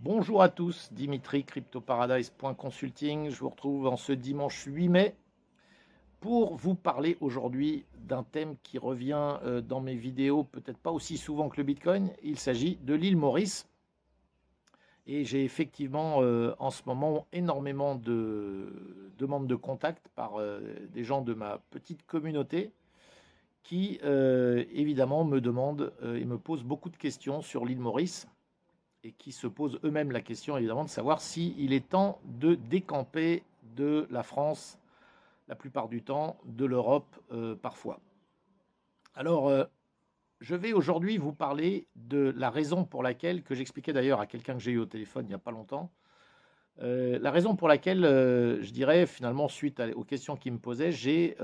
Bonjour à tous, Dimitri, cryptoparadise.consulting. Je vous retrouve en ce dimanche 8 mai pour vous parler aujourd'hui d'un thème qui revient euh, dans mes vidéos, peut-être pas aussi souvent que le Bitcoin. Il s'agit de l'île Maurice. Et j'ai effectivement euh, en ce moment énormément de demandes de contact par euh, des gens de ma petite communauté qui évidemment me demandent et me posent beaucoup de questions sur l'île Maurice et qui se posent eux-mêmes la question évidemment de savoir s'il est temps de décamper de la France la plupart du temps, de l'Europe euh, parfois. Alors, euh, je vais aujourd'hui vous parler de la raison pour laquelle, que j'expliquais d'ailleurs à quelqu'un que j'ai eu au téléphone il n'y a pas longtemps, euh, la raison pour laquelle, je dirais finalement, suite aux questions qu'il me posait, j'ai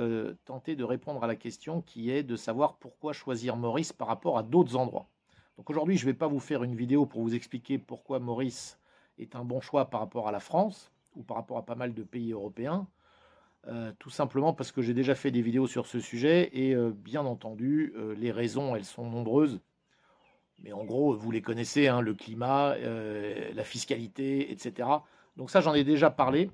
tenté de répondre à la question qui est de savoir pourquoi choisir Maurice par rapport à d'autres endroits. Donc aujourd'hui, je ne vais pas vous faire une vidéo pour vous expliquer pourquoi Maurice est un bon choix par rapport à la France ou par rapport à pas mal de pays européens. Euh, tout simplement parce que j'ai déjà fait des vidéos sur ce sujet et euh, bien entendu, euh, les raisons, elles sont nombreuses. Mais en gros, vous les connaissez, hein, le climat, la fiscalité, etc. Donc ça, j'en ai déjà parlé.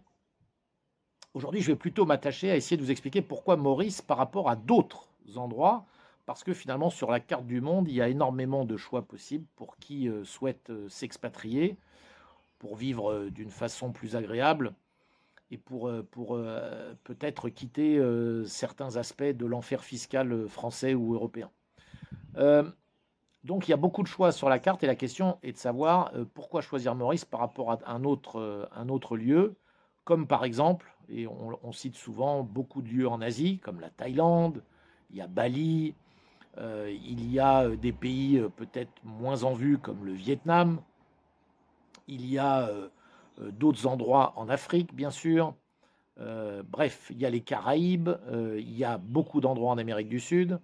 Aujourd'hui, je vais plutôt m'attacher à essayer de vous expliquer pourquoi Maurice, par rapport à d'autres endroits, parce que finalement sur la carte du monde, il y a énormément de choix possibles pour qui euh, souhaite euh, s'expatrier, pour vivre euh, d'une façon plus agréable et pour, pour peut-être quitter certains aspects de l'enfer fiscal français ou européen. donc il y a beaucoup de choix sur la carte et la question est de savoir pourquoi choisir Maurice par rapport à un autre, un autre lieu, comme par exemple, et on, on cite souvent beaucoup de lieux en Asie, comme la Thaïlande, il y a Bali, euh, il y a euh, des pays euh, peut-être moins en vue comme le Vietnam. Il y a d'autres endroits en Afrique, bien sûr. bref, il y a les Caraïbes, il y a beaucoup d'endroits en Amérique du Sud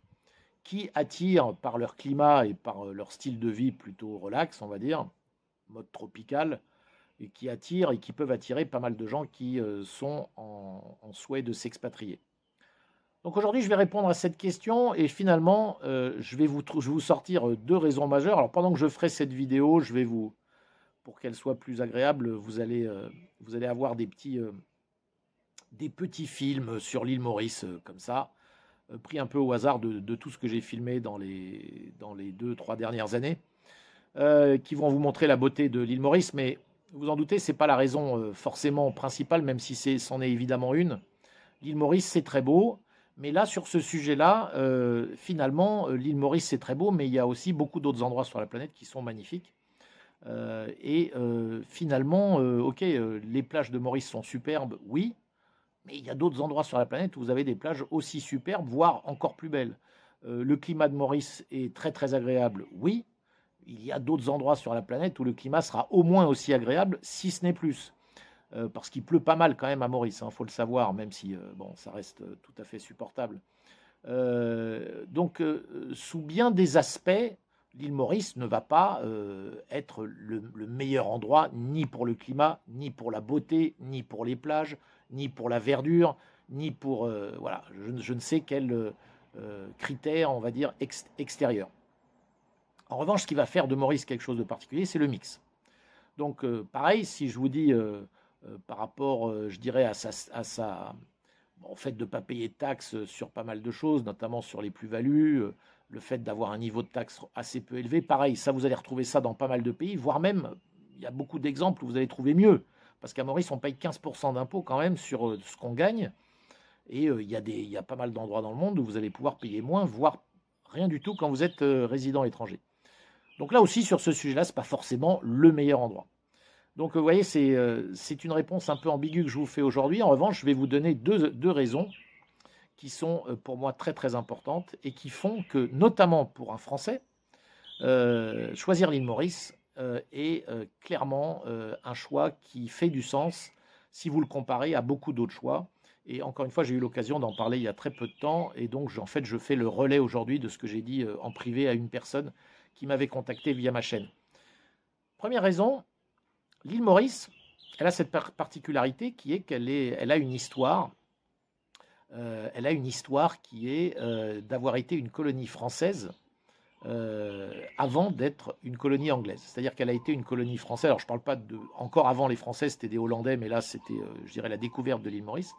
qui attirent par leur climat et par leur style de vie plutôt relax, on va dire, mode tropical, et qui attirent et qui peuvent attirer pas mal de gens qui sont en, en souhait de s'expatrier. Donc aujourd'hui, je vais répondre à cette question et finalement, euh, je, vais vous, je vous sortir euh, deux raisons majeures. Alors pendant que je ferai cette vidéo, je vais vous, pour qu'elle soit plus agréable, vous allez, euh, vous allez avoir des petits, des petits films sur l'île Maurice, comme ça, pris un peu au hasard de, tout ce que j'ai filmé dans les, dans les deux, trois dernières années, qui vont vous montrer la beauté de l'île Maurice. Mais vous en doutez, ce n'est pas la raison forcément principale, même si c'en est évidemment une. L'île Maurice, c'est très beau, mais là, sur ce sujet-là, euh, finalement, euh, l'île Maurice, c'est très beau, mais il y a aussi beaucoup d'autres endroits sur la planète qui sont magnifiques. Euh, et finalement, ok, les plages de Maurice sont superbes, oui, mais il y a d'autres endroits sur la planète où vous avez des plages aussi superbes, voire encore plus belles. le climat de Maurice est très très agréable, oui. Il y a d'autres endroits sur la planète où le climat sera au moins aussi agréable, si ce n'est plus. Euh, parce qu'il pleut pas mal quand même à Maurice, il hein, faut le savoir, même si euh, bon, ça reste euh, tout à fait supportable. donc, sous bien des aspects, l'île Maurice ne va pas être le, meilleur endroit, ni pour le climat, ni pour la beauté, ni pour les plages, ni pour la verdure, ni pour voilà, je, ne sais quel critère, on va dire, extérieur. En revanche, ce qui va faire de Maurice quelque chose de particulier, c'est le mix. Donc, pareil, si je vous dis euh, par rapport, euh, je dirais, à sa, à en fait de ne pas payer de taxes sur pas mal de choses, notamment sur les plus-values, euh, le fait d'avoir un niveau de taxes assez peu élevé. Pareil, ça, vous allez retrouver ça dans pas mal de pays, voire même, il y a beaucoup d'exemples où vous allez trouver mieux. Parce qu'à Maurice, on paye 15% d'impôts quand même sur ce qu'on gagne. Et il y, a des, il y a pas mal d'endroits dans le monde où vous allez pouvoir payer moins, voire rien du tout quand vous êtes résident étranger. Donc là aussi, sur ce sujet-là, ce n'est pas forcément le meilleur endroit. Donc, euh, vous voyez, euh, c'est une réponse un peu ambiguë que je vous fais aujourd'hui. En revanche, je vais vous donner deux, raisons qui sont euh, pour moi très très importantes et qui font que, notamment pour un Français, choisir l'île Maurice est clairement un choix qui fait du sens si vous le comparez à beaucoup d'autres choix. Et encore une fois, j'ai eu l'occasion d'en parler il y a très peu de temps, et donc en fait, je fais le relais aujourd'hui de ce que j'ai dit en privé à une personne qui m'avait contacté via ma chaîne. Première raison, L'île Maurice, elle a cette particularité qui est qu'elle elle a une histoire. Euh, elle a une histoire qui est euh, d'avoir été une colonie française euh, avant d'être une colonie anglaise. C'est-à-dire qu'elle a été une colonie française. Alors je ne parle pas de encore avant les Français, c'était des Hollandais, mais là c'était, je dirais, la découverte de l'île Maurice.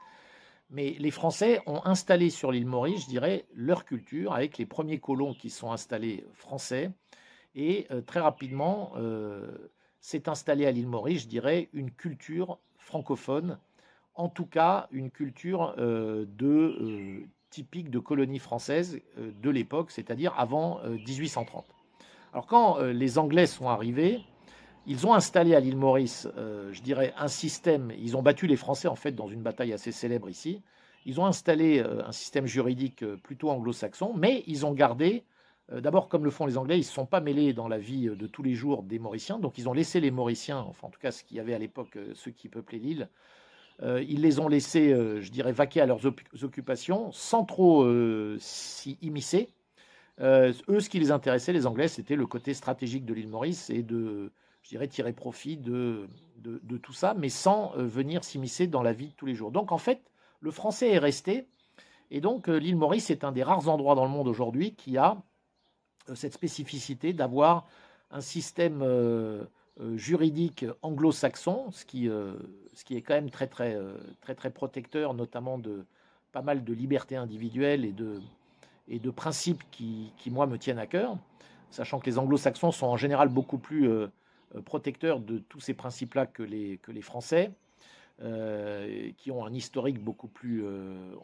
Mais les Français ont installé sur l'île Maurice, je dirais, leur culture avec les premiers colons qui sont installés français. Et très rapidement, s'est installée à l'île Maurice, je dirais, une culture francophone, en tout cas une culture euh, de, euh, typique de colonie française euh, de l'époque, c'est-à-dire avant 1830. Alors quand les Anglais sont arrivés, ils ont installé à l'île Maurice, je dirais, un système, ils ont battu les Français en fait dans une bataille assez célèbre ici, ils ont installé un système juridique plutôt anglo-saxon, mais ils ont gardé euh, d'abord, comme le font les Anglais, ils ne se sont pas mêlés dans la vie euh, de tous les jours des Mauriciens, donc ils ont laissé les Mauriciens, enfin en tout cas ce qu'il y avait à l'époque, euh, ceux qui peuplaient l'île, ils les ont laissés, je dirais, vaquer à leurs occupations sans trop s'y immiscer. eux, ce qui les intéressait, les Anglais, c'était le côté stratégique de l'île Maurice et de, je dirais, tirer profit de, de, de tout ça, mais sans venir s'immiscer dans la vie de tous les jours. Donc en fait, le français est resté, et donc l'île Maurice est un des rares endroits dans le monde aujourd'hui qui a euh, cette spécificité d'avoir un système euh, euh, juridique anglo-saxon, ce qui, ce qui est quand même très très, très, très protecteur, notamment de pas mal de libertés individuelles et de, et de principes qui, moi, me tiennent à cœur, sachant que les anglo-saxons sont en général beaucoup plus protecteurs de tous ces principes-là que les, que les Français. qui ont un historique beaucoup plus,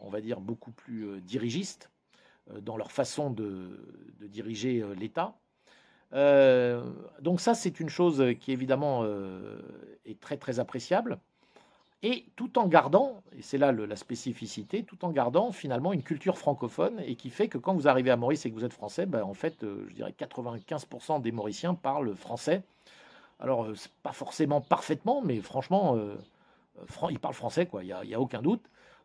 on va dire, beaucoup plus dirigiste. Euh, dans leur façon de, diriger euh, l'État. Euh, donc ça, c'est une chose qui évidemment est très très appréciable. Et tout en gardant, et c'est là la spécificité, tout en gardant finalement une culture francophone et qui fait que quand vous arrivez à Maurice et que vous êtes français, ben, en fait, je dirais 95% des Mauriciens parlent français. Alors, c'est pas forcément parfaitement, mais franchement, ils parlent français, quoi. Il n'y a, aucun doute.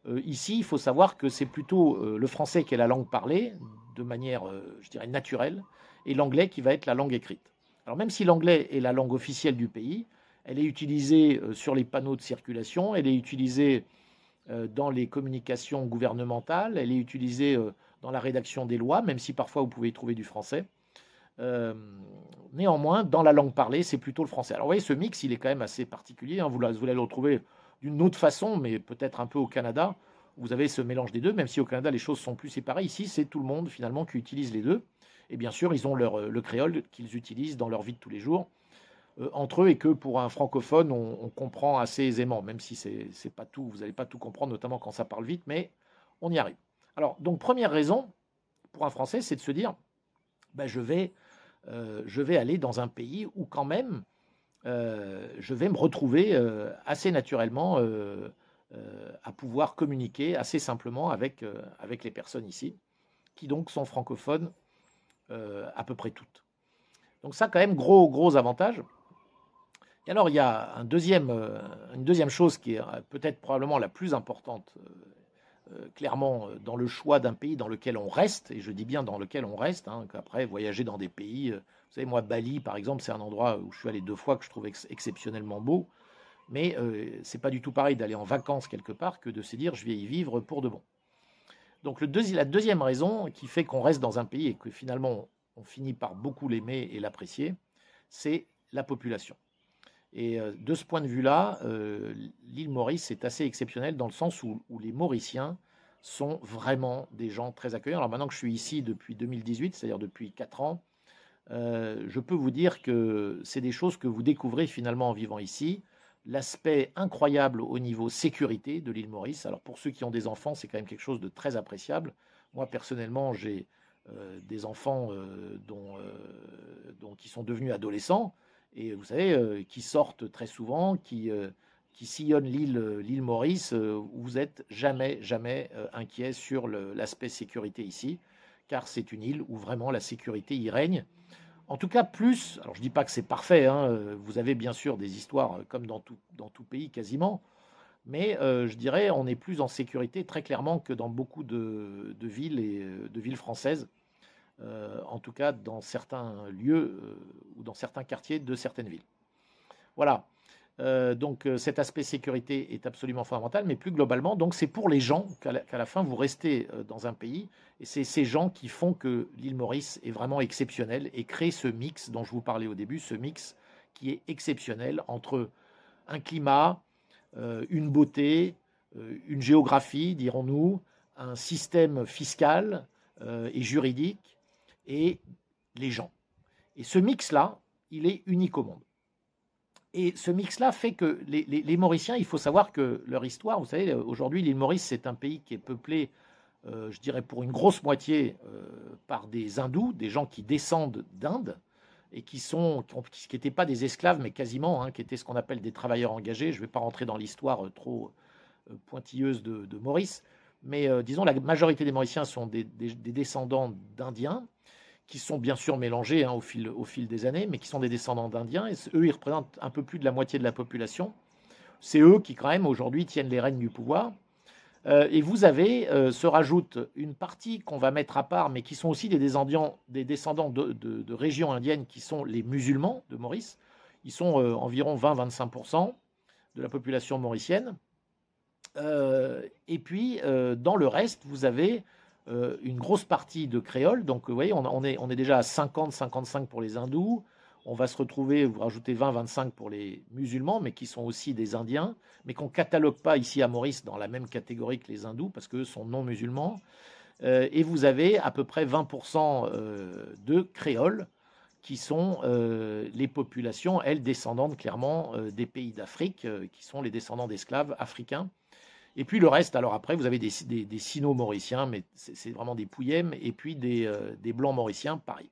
Euh, ici, il faut savoir que c'est plutôt euh, le français qui est la langue parlée, de manière, euh, je dirais, naturelle, et l'anglais qui va être la langue écrite. Alors même si l'anglais est la langue officielle du pays, elle est utilisée sur les panneaux de circulation, elle est utilisée dans les communications gouvernementales, elle est utilisée dans la rédaction des lois, même si parfois vous pouvez y trouver du français. néanmoins, dans la langue parlée, c'est plutôt le français. Alors vous voyez, ce mix, il est quand même assez particulier. Hein, vous, vous le retrouver d'une autre façon, mais peut-être un peu au Canada. Vous avez ce mélange des deux, même si au Canada les choses sont plus séparées. Ici, c'est tout le monde finalement qui utilise les deux. Et bien sûr, ils ont leur, euh, le créole qu'ils utilisent dans leur vie de tous les jours euh, entre eux et que pour un francophone, on, comprend assez aisément, même si c'est pas tout, vous n'allez pas tout comprendre, notamment quand ça parle vite, mais on y arrive. Alors, donc, première raison pour un Français, c'est de se dire ben, je, vais, euh, je vais aller dans un pays où, quand même, euh, je vais me retrouver euh, assez naturellement euh, à pouvoir communiquer assez simplement avec, avec les personnes ici, qui donc sont francophones à peu près toutes. Donc ça, quand même, gros, gros avantage. Et alors, il y a un deuxième, une deuxième chose qui est peut-être probablement la plus importante, clairement, dans le choix d'un pays dans lequel on reste, et je dis bien dans lequel on reste, hein, qu'après, voyager dans des pays, vous savez, moi, Bali, par exemple, c'est un endroit où je suis allé deux fois que je trouve exceptionnellement beau. Mais ce euh, c'est pas du tout pareil d'aller en vacances quelque part que de se dire je vais y vivre pour de bon. Donc la deuxième raison qui fait qu'on reste dans un pays et que finalement on finit par beaucoup l'aimer et l'apprécier, c'est la population. Et euh, de ce point de vue-là, euh, l'île Maurice est assez exceptionnelle dans le sens où, les Mauriciens sont vraiment des gens très accueillants. Alors maintenant que je suis ici depuis 2018, c'est-à-dire depuis quatre ans, euh, je peux vous dire que c'est des choses que vous découvrez finalement en vivant ici. L'aspect incroyable au niveau sécurité de l'île Maurice. Alors pour ceux qui ont des enfants, c'est quand même quelque chose de très appréciable. Moi personnellement, j'ai euh, des enfants euh, dont, dont, qui sont devenus adolescents et vous savez qui sortent très souvent, qui qui sillonnent l'île l'île Maurice. vous n'êtes jamais jamais inquiet sur l'aspect sécurité ici, car c'est une île où vraiment la sécurité y règne. En tout cas, plus, alors je ne dis pas que c'est parfait, hein, euh, vous avez bien sûr des histoires euh, comme dans tout, dans tout pays quasiment, mais euh, je dirais on est plus en sécurité très clairement que dans beaucoup de, villes et de villes françaises, en tout cas dans certains lieux ou dans certains quartiers de certaines villes. Voilà. Euh, donc euh, cet aspect sécurité est absolument fondamental, mais plus globalement, donc c'est pour les gens qu'à la, fin vous restez euh, dans un pays, et c'est ces gens qui font que l'île Maurice est vraiment exceptionnelle et crée ce mix dont je vous parlais au début, ce mix qui est exceptionnel entre un climat, une beauté, une géographie, dirons-nous, un système fiscal et juridique, et les gens. Et ce mix-là, il est unique au monde. Et ce mix-là fait que les, Mauriciens, il faut savoir que leur histoire, vous savez, euh, aujourd'hui, l'île Maurice, c'est un pays qui est peuplé, euh, je dirais pour une grosse moitié, euh, par des hindous, des gens qui descendent d'Inde et qui sont, qui n'étaient pas des esclaves, mais quasiment, hein, qui étaient ce qu'on appelle des travailleurs engagés. Je ne vais pas rentrer dans l'histoire trop pointilleuse de, Maurice, mais disons, la majorité des Mauriciens sont des descendants d'Indiens qui sont bien sûr mélangés hein, au, fil, au fil des années, mais qui sont des descendants d'Indiens. Et eux, ils représentent un peu plus de la moitié de la population. C'est eux qui, quand même, aujourd'hui, tiennent les règnes du pouvoir. Euh, et vous avez, euh, se rajoute une partie qu'on va mettre à part, mais qui sont aussi des descendants, des descendants de, régions indiennes, qui sont les musulmans de Maurice. Ils sont euh, environ 20-25% de la population mauricienne. et puis, dans le reste, vous avez euh, une grosse partie de créoles. Donc, vous voyez, on, est, déjà à 50-55 pour les hindous. On va se retrouver, vous rajoutez 20-25 pour les musulmans, mais qui sont aussi des Indiens, mais qu'on ne catalogue pas ici à Maurice dans la même catégorie que les hindous, parce qu'eux sont non musulmans. Euh, et vous avez à peu près 20% euh, de créoles, qui sont les populations, elles, descendantes clairement des pays d'Afrique, qui sont les descendants d'esclaves africains. Et puis le reste, alors après, vous avez des, sino mauriciens, mais c'est vraiment des Pouillèmes, et puis euh, des, blancs mauriciens, pareil.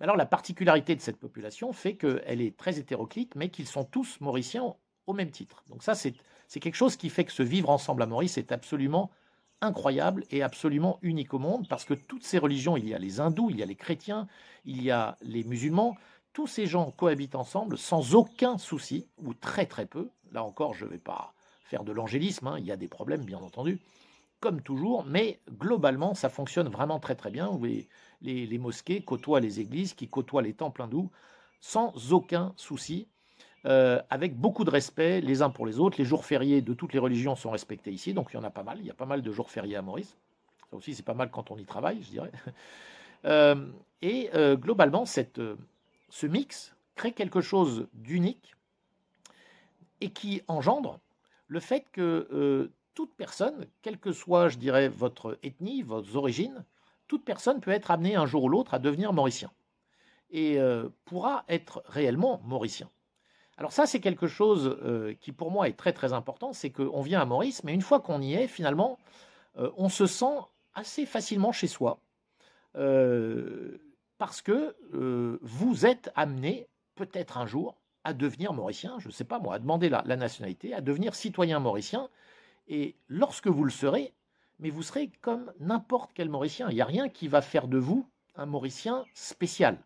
Mais alors la particularité de cette population fait qu'elle est très hétéroclite, mais qu'ils sont tous mauriciens au même titre. Donc ça, c'est quelque chose qui fait que ce vivre ensemble à Maurice est absolument incroyable et absolument unique au monde, parce que toutes ces religions, il y a les hindous, il y a les chrétiens, il y a les musulmans, tous ces gens cohabitent ensemble sans aucun souci, ou très très peu. Là encore, je ne vais pas faire de l'angélisme, hein, il y a des problèmes bien entendu, comme toujours, mais globalement ça fonctionne vraiment très très bien. Les, les, mosquées côtoient les églises, qui côtoient les temples hindous, sans aucun souci, euh, avec beaucoup de respect les uns pour les autres. Les jours fériés de toutes les religions sont respectés ici, donc il y en a pas mal, il y a pas mal de jours fériés à Maurice. Ça aussi c'est pas mal quand on y travaille, je dirais. Euh, et euh, globalement, cette, ce mix crée quelque chose d'unique et qui engendre le fait que euh, toute personne, quelle que soit, je dirais, votre ethnie, vos origines, toute personne peut être amenée un jour ou l'autre à devenir mauricien et euh, pourra être réellement mauricien. Alors ça, c'est quelque chose euh, qui pour moi est très très important, c'est qu'on vient à Maurice, mais une fois qu'on y est, finalement, on se sent assez facilement chez soi, parce que vous êtes amené, peut-être un jour, à devenir mauricien, je ne sais pas moi, à demander la, nationalité, à devenir citoyen mauricien. Et lorsque vous le serez, mais vous serez comme n'importe quel mauricien. Il n'y a rien qui va faire de vous un mauricien spécial.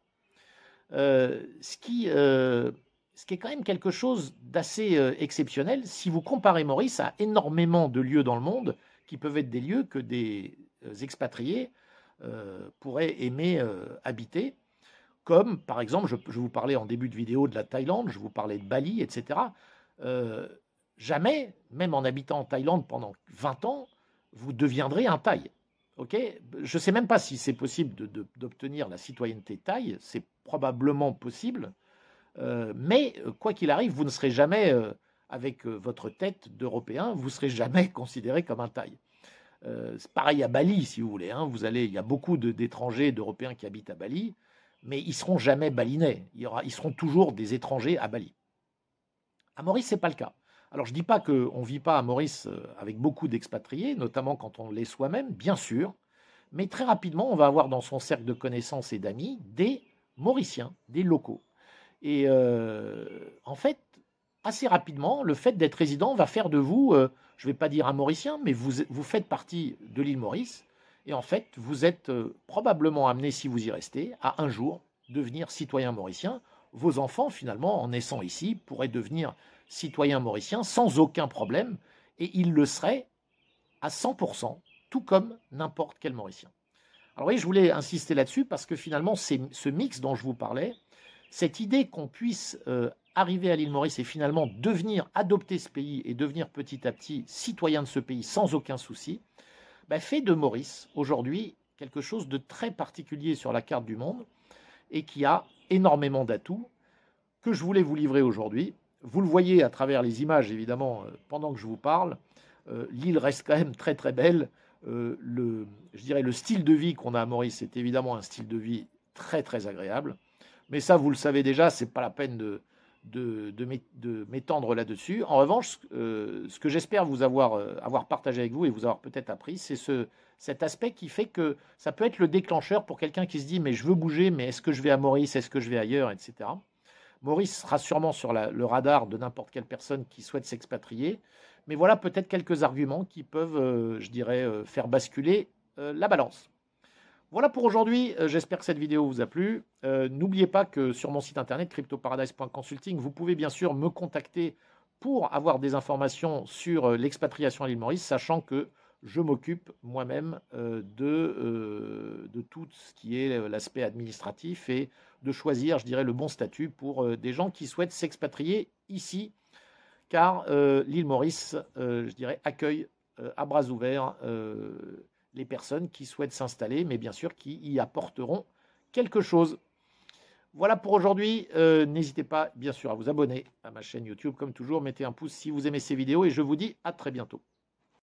Euh, ce, qui, euh, ce qui est quand même quelque chose d'assez euh, exceptionnel si vous comparez Maurice à énormément de lieux dans le monde qui peuvent être des lieux que des expatriés pourraient aimer habiter. Comme, par exemple, je, vous parlais en début de vidéo de la Thaïlande, je vous parlais de Bali, etc. Euh, jamais, même en habitant en Thaïlande pendant 20 ans, vous deviendrez un Thaï. ok je ne sais même pas si c'est possible d'obtenir la citoyenneté Thaï, c'est probablement possible, euh, mais euh, quoi qu'il arrive, vous ne serez jamais, avec votre tête d'Européen, vous ne serez jamais considéré comme un Thaï. c'est pareil à Bali, si vous voulez. Hein. vous allez, il y a beaucoup d'étrangers, d'Européens qui habitent à Bali mais ils seront jamais balinais. y ils seront toujours des étrangers à Bali. À Maurice, c'est pas le cas. Alors je ne dis pas qu'on ne vit pas à Maurice euh, avec beaucoup d'expatriés, notamment quand on l'est soi-même, bien sûr, mais très rapidement, on va avoir dans son cercle de connaissances et d'amis des Mauriciens, des locaux. Et euh, en fait, assez rapidement, le fait d'être résident va faire de vous, euh, je ne vais pas dire un Mauricien, mais vous, vous faites partie de l'île Maurice, et en fait, vous êtes euh, probablement amené, si vous y restez, à un jour devenir citoyen mauricien. Vos enfants, finalement, en naissant ici, pourraient devenir citoyens mauriciens sans aucun problème, et ils le seraient à 100%, tout comme n'importe quel mauricien. Alors oui, je voulais insister là-dessus parce que finalement, c'est ce mix dont je vous parlais, cette idée qu'on puisse euh, arriver à l'île Maurice et finalement devenir, adopter ce pays et devenir petit à petit citoyen de ce pays sans aucun souci, bah, fait de Maurice aujourd'hui quelque chose de très particulier sur la carte du monde et qui a énormément d'atouts que je voulais vous livrer aujourd'hui. Vous le voyez à travers les images, évidemment, euh, pendant que je vous parle. Euh, l'île reste quand même très très belle. Euh, le, je dirais le style de vie qu'on a à Maurice, est évidemment un style de vie très très agréable. Mais ça, vous le savez déjà, c'est pas la peine de, de, m'étendre là-dessus. En revanche, ce euh, que j'espère vous euh, avoir, partagé avec vous et vous avoir peut-être appris, c'est cet aspect qui fait que ça peut être le déclencheur pour quelqu'un qui se dit mais je veux bouger, mais est-ce que je vais à Maurice, est-ce que je vais ailleurs, etc. Maurice sera sûrement sur le radar de n'importe quelle personne qui souhaite s'expatrier, mais voilà peut-être quelques arguments qui peuvent, euh, je dirais, faire basculer la balance. Voilà pour aujourd'hui. Euh, j'espère que cette vidéo vous a plu. Euh, n'oubliez pas que sur mon site internet cryptoparadise.consulting, vous pouvez bien sûr me contacter pour avoir des informations sur euh, l'expatriation à l'île Maurice, sachant que je m'occupe moi-même de tout ce qui est l'aspect administratif et de choisir, je dirais, le bon statut pour des gens qui souhaitent s'expatrier ici, car l'île Maurice, je dirais, accueille à bras ouverts les personnes qui souhaitent s'installer, mais bien sûr qui y apporteront quelque chose. Voilà pour aujourd'hui. Euh, n'hésitez pas, bien sûr, à vous abonner à ma chaîne YouTube, comme toujours. Mettez un pouce si vous aimez ces vidéos et je vous dis à très bientôt.